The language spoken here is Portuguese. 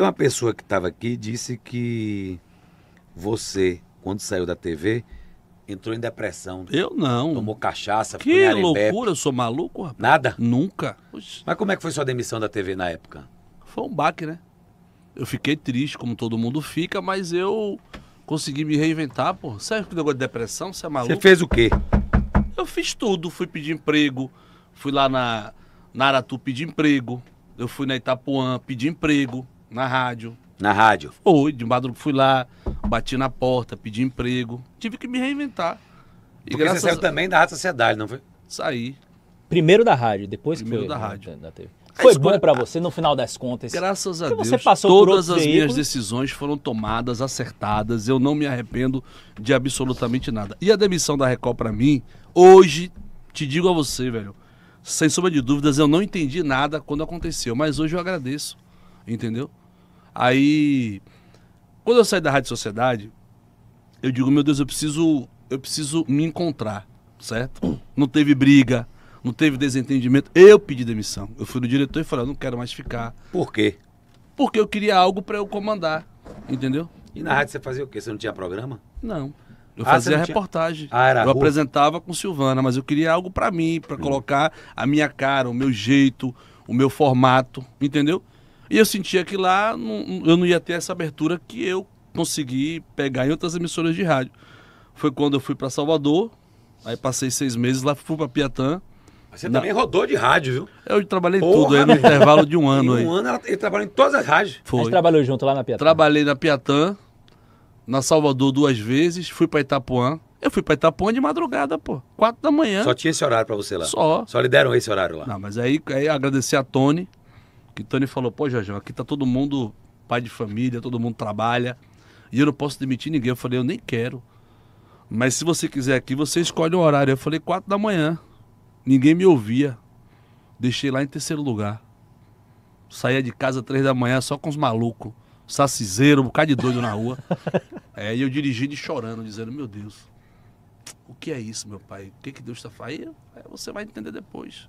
Tem uma pessoa que estava aqui disse que você, quando saiu da TV, entrou em depressão. Eu não. Tomou cachaça, Que loucura, eu sou maluco, rapaz. Nada? Nunca. Oxi. Mas como é que foi sua demissão da TV na época? Foi um baque, né? Eu fiquei triste, como todo mundo fica, mas eu consegui me reinventar, pô. Sabe que negócio de depressão? Você é maluco? Você fez o quê? Eu fiz tudo, fui pedir emprego, fui lá na, na Aratu pedir emprego, eu fui na Itapuã pedir emprego, na rádio. Na rádio? oi de madrugada fui lá, bati na porta, pedi emprego. Tive que me reinventar. E graças... você saiu a... também da Rádio Sociedade, não foi? Saí. Primeiro da rádio, depois Primeiro que da rádio. Foi bom para você no final das contas. Graças a Deus. passou todas as veículos. minhas decisões foram tomadas, acertadas. Eu não me arrependo de absolutamente nada. E a demissão da Record para mim, hoje, te digo a você, velho, sem sombra de dúvidas, eu não entendi nada quando aconteceu, mas hoje eu agradeço, entendeu? Aí, quando eu saí da Rádio Sociedade, eu digo, meu Deus, eu preciso, eu preciso me encontrar, certo? Não teve briga, não teve desentendimento. Eu pedi demissão. Eu fui no diretor e falei, eu não quero mais ficar. Por quê? Porque eu queria algo para eu comandar, entendeu? E na rádio você fazia o quê? Você não tinha programa? Não. Eu ah, fazia reportagem. Tinha... Ah, era eu rua? apresentava com Silvana, mas eu queria algo para mim, para hum. colocar a minha cara, o meu jeito, o meu formato, entendeu? E eu sentia que lá não, eu não ia ter essa abertura que eu consegui pegar em outras emissoras de rádio. Foi quando eu fui para Salvador, aí passei seis meses lá, fui para Piatã. Você Na... também rodou de rádio, viu? Eu trabalhei Porra, tudo, aí, no intervalo de um ano. Em um aí. ano ele trabalhou em todas as rádios. Foi. A gente trabalhou junto lá na Piatã. Trabalhei na Piatã, na Salvador duas vezes, fui para Itapuã. Eu fui para Itapuã de madrugada, pô. Quatro da manhã. Só tinha esse horário para você lá? Só. Só lhe deram esse horário lá? Não, mas aí, aí agradecer a Tony, que Tony falou, pô, Jorge, aqui tá todo mundo pai de família, todo mundo trabalha, e eu não posso demitir ninguém. Eu falei, eu nem quero. Mas se você quiser aqui, você escolhe um horário. Eu falei, quatro da manhã. Ninguém me ouvia. Deixei lá em terceiro lugar. Saía de casa três da manhã só com os malucos. Sacizeiro, um bocado de doido na rua. é, e eu dirigi de chorando, dizendo, meu Deus, o que é isso, meu pai? O que, é que Deus está fazendo? É, você vai entender depois.